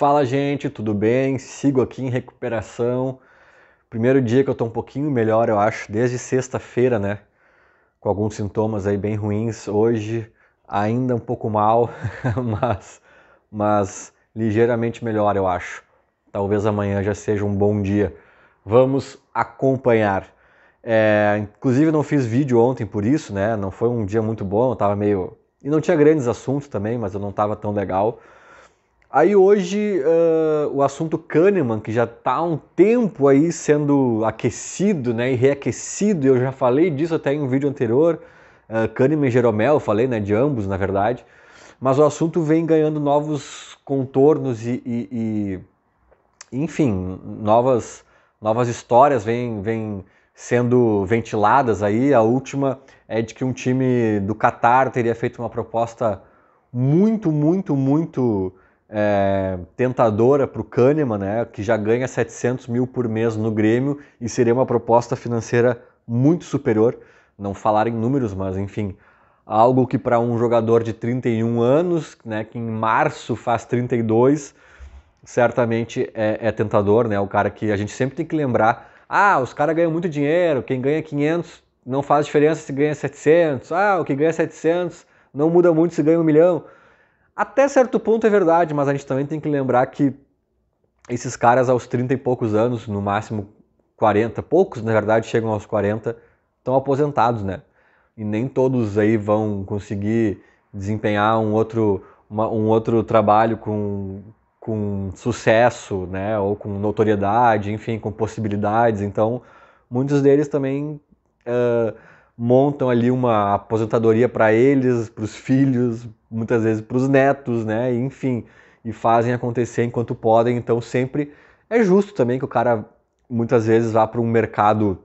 Fala gente, tudo bem? Sigo aqui em recuperação. Primeiro dia que eu tô um pouquinho melhor, eu acho, desde sexta-feira, né? Com alguns sintomas aí bem ruins. Hoje ainda um pouco mal, mas, mas ligeiramente melhor, eu acho. Talvez amanhã já seja um bom dia. Vamos acompanhar. É, inclusive não fiz vídeo ontem por isso, né? Não foi um dia muito bom, eu tava meio. E não tinha grandes assuntos também, mas eu não tava tão legal. Aí hoje uh, o assunto Kahneman, que já está há um tempo aí sendo aquecido né, e reaquecido, eu já falei disso até em um vídeo anterior, uh, Kahneman e Jeromel, eu falei né, de ambos na verdade, mas o assunto vem ganhando novos contornos e, e, e enfim, novas, novas histórias vêm vem sendo ventiladas aí. A última é de que um time do Catar teria feito uma proposta muito, muito, muito é, tentadora para o Kahneman, né, que já ganha 700 mil por mês no Grêmio e seria uma proposta financeira muito superior, não falar em números, mas enfim, algo que para um jogador de 31 anos, né, que em março faz 32, certamente é, é tentador, né, o cara que a gente sempre tem que lembrar, ah, os caras ganham muito dinheiro, quem ganha 500 não faz diferença se ganha 700, ah, o que ganha 700 não muda muito se ganha um milhão, até certo ponto é verdade, mas a gente também tem que lembrar que esses caras aos 30 e poucos anos, no máximo 40, poucos na verdade chegam aos 40, estão aposentados, né? E nem todos aí vão conseguir desempenhar um outro, uma, um outro trabalho com, com sucesso, né? Ou com notoriedade, enfim, com possibilidades. Então, muitos deles também uh, montam ali uma aposentadoria para eles, para os filhos, muitas vezes para os netos, né? Enfim, e fazem acontecer enquanto podem. Então sempre é justo também que o cara muitas vezes vá para um mercado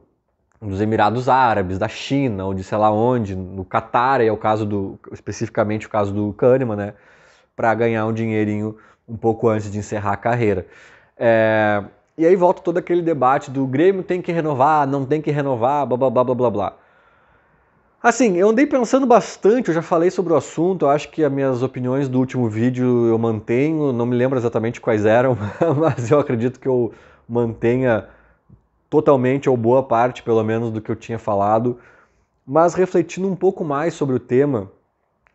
dos Emirados Árabes, da China ou de sei lá onde, no Catar, é o caso do especificamente o caso do Kahneman, né? Para ganhar um dinheirinho um pouco antes de encerrar a carreira. É... E aí volta todo aquele debate do Grêmio tem que renovar, não tem que renovar, blá blá blá blá blá. blá. Assim, eu andei pensando bastante, eu já falei sobre o assunto, eu acho que as minhas opiniões do último vídeo eu mantenho, não me lembro exatamente quais eram, mas eu acredito que eu mantenha totalmente ou boa parte, pelo menos, do que eu tinha falado. Mas refletindo um pouco mais sobre o tema,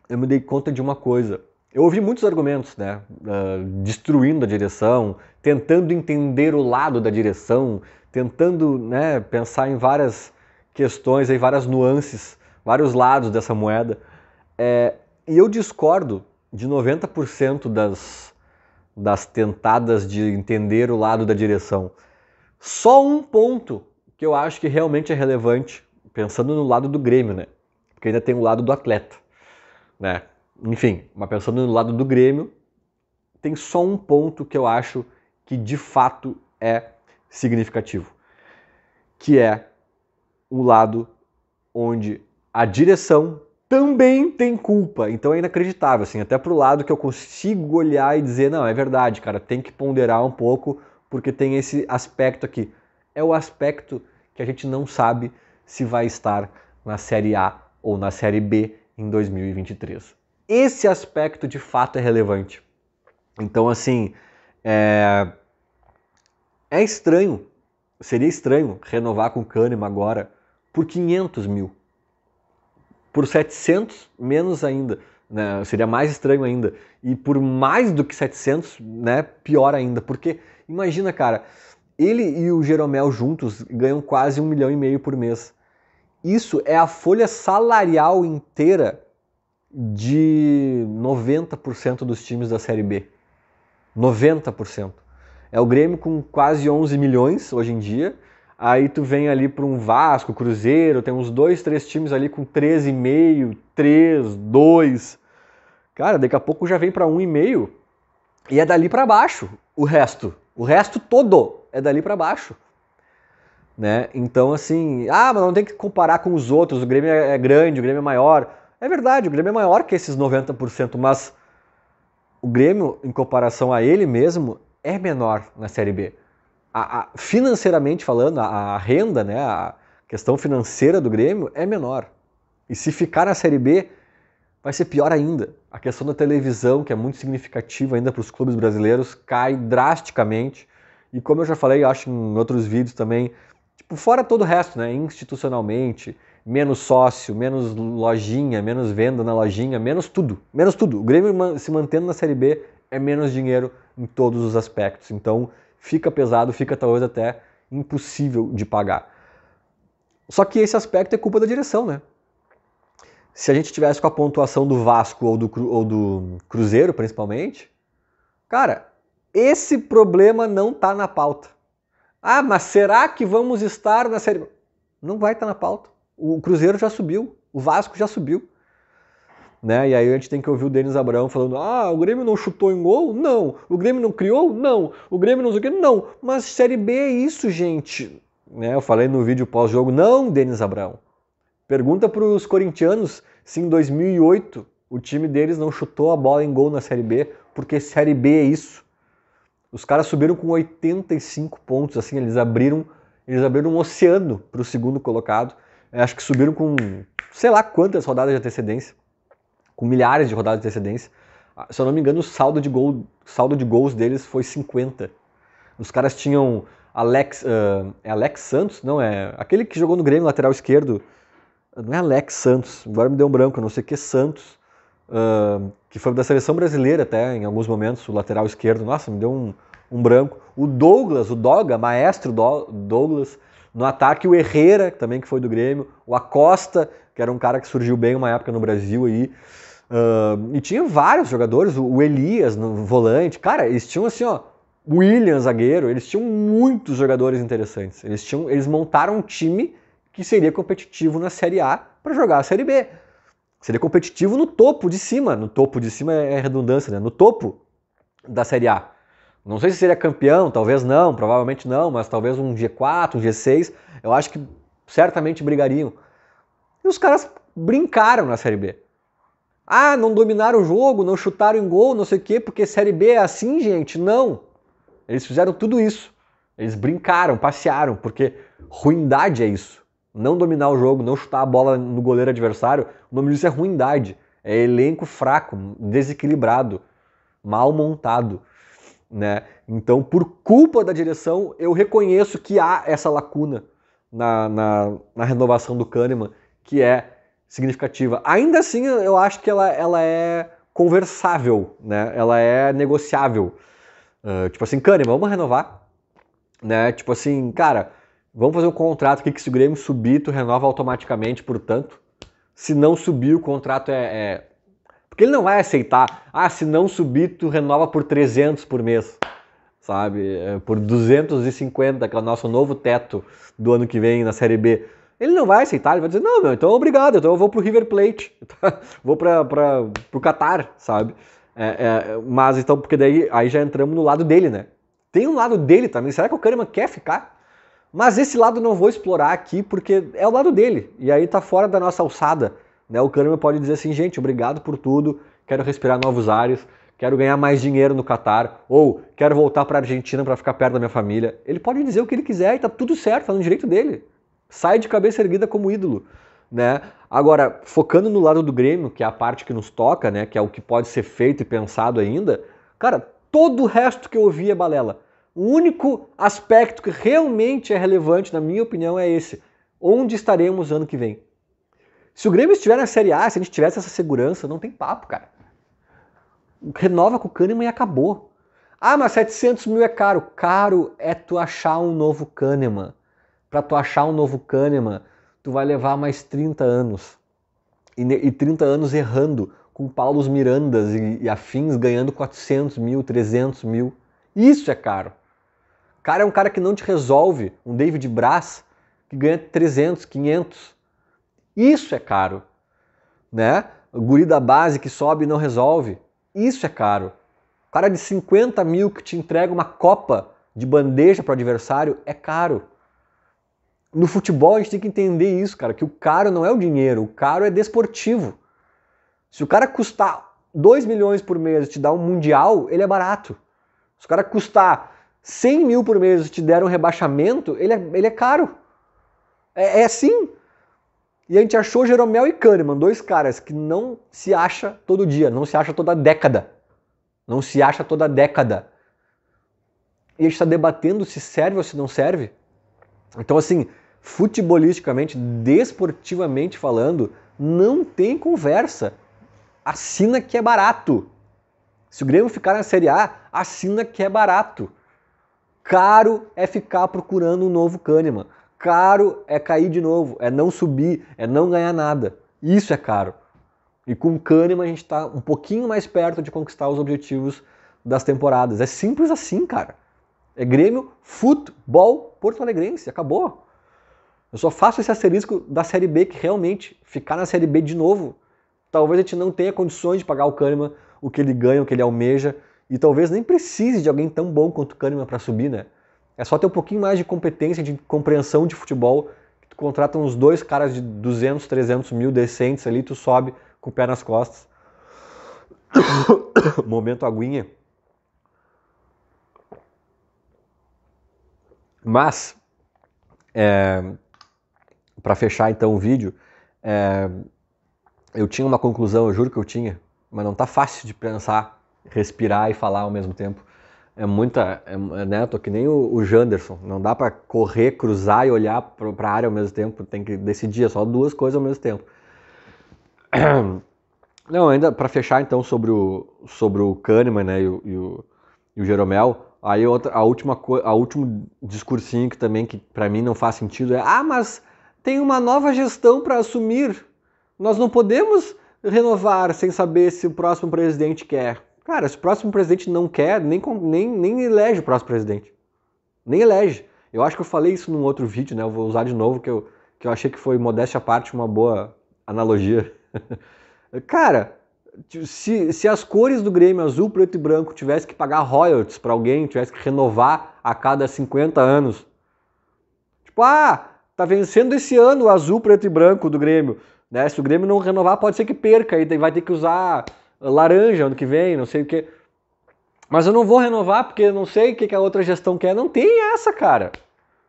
eu me dei conta de uma coisa. Eu ouvi muitos argumentos, né? Uh, destruindo a direção, tentando entender o lado da direção, tentando né, pensar em várias questões, e várias nuances vários lados dessa moeda. É, e eu discordo de 90% das, das tentadas de entender o lado da direção. Só um ponto que eu acho que realmente é relevante, pensando no lado do Grêmio, né? Porque ainda tem o lado do atleta, né? Enfim, mas pensando no lado do Grêmio, tem só um ponto que eu acho que de fato é significativo, que é o lado onde a direção também tem culpa. Então é inacreditável, assim, até pro lado que eu consigo olhar e dizer, não, é verdade, cara, tem que ponderar um pouco, porque tem esse aspecto aqui. É o aspecto que a gente não sabe se vai estar na série A ou na série B em 2023. Esse aspecto de fato é relevante. Então, assim, é, é estranho, seria estranho renovar com o Kahneman agora por 500 mil por 700 menos ainda. Né? Seria mais estranho ainda. E por mais do que 700, né? pior ainda. Porque, imagina, cara, ele e o Jeromel juntos ganham quase um milhão e meio por mês. Isso é a folha salarial inteira de 90% dos times da Série B. 90%. É o Grêmio com quase 11 milhões hoje em dia Aí tu vem ali para um Vasco, Cruzeiro, tem uns dois, três times ali com 13,5, 3, 2. Cara, daqui a pouco já vem para 1,5 e é dali para baixo o resto. O resto todo é dali para baixo. Né? Então, assim, ah, mas não tem que comparar com os outros, o Grêmio é grande, o Grêmio é maior. É verdade, o Grêmio é maior que esses 90%, mas o Grêmio, em comparação a ele mesmo, é menor na Série B a, a, financeiramente falando, a, a renda, né, a questão financeira do Grêmio é menor. E se ficar na Série B, vai ser pior ainda. A questão da televisão, que é muito significativa ainda para os clubes brasileiros, cai drasticamente. E como eu já falei, eu acho em outros vídeos também, tipo, fora todo o resto, né, institucionalmente, menos sócio, menos lojinha, menos venda na lojinha, menos tudo, menos tudo. O Grêmio se mantendo na Série B é menos dinheiro em todos os aspectos. Então, fica pesado, fica talvez até impossível de pagar. Só que esse aspecto é culpa da direção, né? Se a gente tivesse com a pontuação do Vasco ou do, ou do Cruzeiro, principalmente, cara, esse problema não tá na pauta. Ah, mas será que vamos estar na série? Não vai estar tá na pauta. O Cruzeiro já subiu, o Vasco já subiu né? E aí a gente tem que ouvir o Denis Abraão falando: ah, o Grêmio não chutou em gol? Não. O Grêmio não criou? Não. O Grêmio não sei o quê? Não. Mas Série B é isso, gente. Né? Eu falei no vídeo pós-jogo: não, Denis Abraão. Pergunta para os corintianos se em 2008 o time deles não chutou a bola em gol na Série B, porque Série B é isso. Os caras subiram com 85 pontos, assim, eles abriram, eles abriram um oceano para o segundo colocado. Acho que subiram com sei lá quantas rodadas de antecedência com milhares de rodadas de antecedência. Ah, se eu não me engano, o saldo de, gol, saldo de gols deles foi 50. Os caras tinham Alex, uh, é Alex Santos? Não, é aquele que jogou no Grêmio, lateral esquerdo. Ah, não é Alex Santos, agora me deu um branco, não sei o que Santos. Uh, que foi da seleção brasileira até, em alguns momentos, o lateral esquerdo. Nossa, me deu um, um branco. O Douglas, o Doga, maestro do, Douglas, no ataque o Herrera, também que foi do Grêmio, o Acosta, que era um cara que surgiu bem uma época no Brasil aí. Uh, e tinha vários jogadores, o Elias no volante. Cara, eles tinham assim, ó, William zagueiro, eles tinham muitos jogadores interessantes. Eles, tinham, eles montaram um time que seria competitivo na Série A para jogar a Série B. Seria competitivo no topo de cima. No topo de cima é, é redundância, né? No topo da Série A. Não sei se seria campeão, talvez não, provavelmente não, mas talvez um G4, um G6. Eu acho que certamente brigariam. E os caras brincaram na Série B ah, não dominaram o jogo, não chutaram em gol, não sei o quê, porque Série B é assim, gente. Não. Eles fizeram tudo isso. Eles brincaram, passearam, porque ruindade é isso. Não dominar o jogo, não chutar a bola no goleiro adversário, o nome disso é ruindade. É elenco fraco, desequilibrado, mal montado. Né? Então, por culpa da direção, eu reconheço que há essa lacuna na, na, na renovação do Kahneman, que é significativa. Ainda assim, eu acho que ela, ela é conversável, né? Ela é negociável. Uh, tipo assim, Kahneman, vamos renovar? Né? Tipo assim, cara, vamos fazer um contrato aqui que se o Grêmio subir, tu renova automaticamente, portanto. Se não subir, o contrato é, é... Porque ele não vai aceitar, ah, se não subir, tu renova por 300 por mês, sabe? É por 250, que é o nosso novo teto do ano que vem na Série B ele não vai aceitar, ele vai dizer, não, meu, então obrigado, então eu vou pro River Plate, vou pro Qatar, sabe? É, é, mas então, porque daí aí já entramos no lado dele, né? Tem um lado dele também, será que o Kahneman quer ficar? Mas esse lado não vou explorar aqui, porque é o lado dele, e aí tá fora da nossa alçada, né? O Kahneman pode dizer assim, gente, obrigado por tudo, quero respirar novos ares, quero ganhar mais dinheiro no Catar, ou quero voltar para a Argentina para ficar perto da minha família. Ele pode dizer o que ele quiser e tá tudo certo, tá no direito dele sai de cabeça erguida como ídolo, né? Agora, focando no lado do Grêmio, que é a parte que nos toca, né, que é o que pode ser feito e pensado ainda, cara, todo o resto que eu ouvi é balela. O único aspecto que realmente é relevante, na minha opinião, é esse. Onde estaremos ano que vem? Se o Grêmio estiver na Série A, se a gente tivesse essa segurança, não tem papo, cara. Renova com o Kahneman e acabou. Ah, mas 700 mil é caro. Caro é tu achar um novo Kahneman para tu achar um novo Kahneman, tu vai levar mais 30 anos. E, e 30 anos errando, com Paulos Mirandas e, e afins ganhando 400 mil, 300 mil. Isso é caro. Cara é um cara que não te resolve, um David Braz, que ganha 300, 500. Isso é caro. Né? O guri da base que sobe e não resolve. Isso é caro. Cara de 50 mil que te entrega uma copa de bandeja para o adversário é caro no futebol a gente tem que entender isso, cara, que o caro não é o dinheiro, o caro é desportivo. Se o cara custar 2 milhões por mês e te dar um mundial, ele é barato. Se o cara custar 100 mil por mês e te der um rebaixamento, ele é, ele é caro. É, é assim. E a gente achou Jeromel e Kahneman, dois caras que não se acha todo dia, não se acha toda década. Não se acha toda década. E a gente está debatendo se serve ou se não serve. Então, assim, futebolisticamente, desportivamente falando, não tem conversa. Assina que é barato. Se o Grêmio ficar na Série A, assina que é barato. Caro é ficar procurando um novo Kahneman. Caro é cair de novo, é não subir, é não ganhar nada. Isso é caro. E com o Kahneman a gente está um pouquinho mais perto de conquistar os objetivos das temporadas. É simples assim, cara. É Grêmio, futebol, Porto Alegrense. Acabou. Eu só faço esse asterisco da Série B, que realmente ficar na Série B de novo, talvez a gente não tenha condições de pagar o Kahneman o que ele ganha, o que ele almeja, e talvez nem precise de alguém tão bom quanto o Kahneman para subir, né? É só ter um pouquinho mais de competência, de compreensão de futebol, que tu contrata uns dois caras de 200, 300 mil decentes ali, tu sobe com o pé nas costas. Momento aguinha. Mas, é, para fechar então o vídeo, é, eu tinha uma conclusão, eu juro que eu tinha, mas não tá fácil de pensar, respirar e falar ao mesmo tempo. É muita, é, é né? Eu tô que nem o, o Janderson, não dá para correr, cruzar e olhar para a área ao mesmo tempo, tem que decidir, é só duas coisas ao mesmo tempo. Não, ainda para fechar então sobre o sobre o Kahneman, né, e o, e o, e o Jeromel, aí outra, a última a último discursinho que também que para mim não faz sentido é: "Ah, mas tem uma nova gestão para assumir. Nós não podemos renovar sem saber se o próximo presidente quer. Cara, se o próximo presidente não quer, nem, nem, nem elege o próximo presidente. Nem elege. Eu acho que eu falei isso num outro vídeo, né? Eu vou usar de novo, que eu, que eu achei que foi, modéstia à parte, uma boa analogia. Cara, se, se as cores do Grêmio, azul, preto e branco, tivesse que pagar royalties para alguém, tivesse que renovar a cada 50 anos. Tipo, ah, Tá vencendo esse ano o azul, preto e branco do Grêmio. Né? Se o Grêmio não renovar, pode ser que perca e vai ter que usar ah, laranja ano que vem, não sei o que. Mas eu não vou renovar porque não sei o que a outra gestão quer. Não tem essa, cara.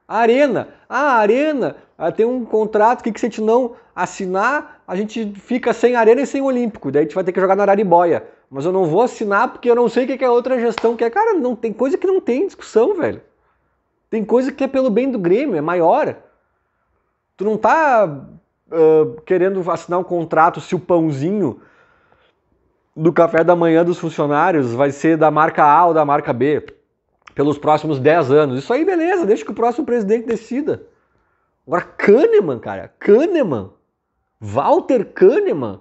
A arena. Ah, a arena ah, tem um contrato que, que se a gente não assinar, a gente fica sem arena e sem olímpico. Daí a gente vai ter que jogar na Araribóia. Mas eu não vou assinar porque eu não sei o que a outra gestão quer. Cara, não tem coisa que não tem discussão, velho. Tem coisa que é pelo bem do Grêmio, é maior. Tu não tá uh, querendo assinar um contrato se o pãozinho do café da manhã dos funcionários vai ser da marca A ou da marca B pelos próximos 10 anos. Isso aí, beleza, deixa que o próximo presidente decida. Agora, Kahneman, cara, Kahneman, Walter Kahneman.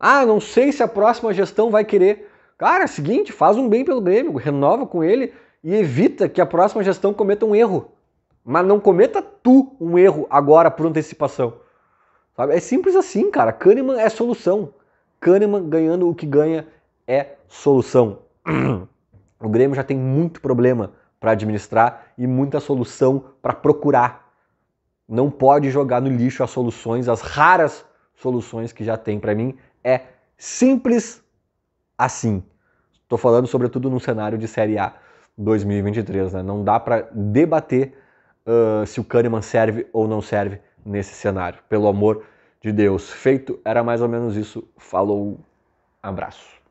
Ah, não sei se a próxima gestão vai querer. Cara, é seguinte, faz um bem pelo Grêmio, renova com ele e evita que a próxima gestão cometa um erro. Mas não cometa tu um erro agora por antecipação. Sabe? É simples assim, cara. Kahneman é solução. Kahneman ganhando o que ganha é solução. O Grêmio já tem muito problema para administrar e muita solução para procurar. Não pode jogar no lixo as soluções, as raras soluções que já tem. Para mim é simples assim. Estou falando sobretudo num cenário de Série A 2023, né? Não dá para debater uh, se o Kahneman serve ou não serve nesse cenário. Pelo amor de Deus. Feito, era mais ou menos isso. Falou, abraço.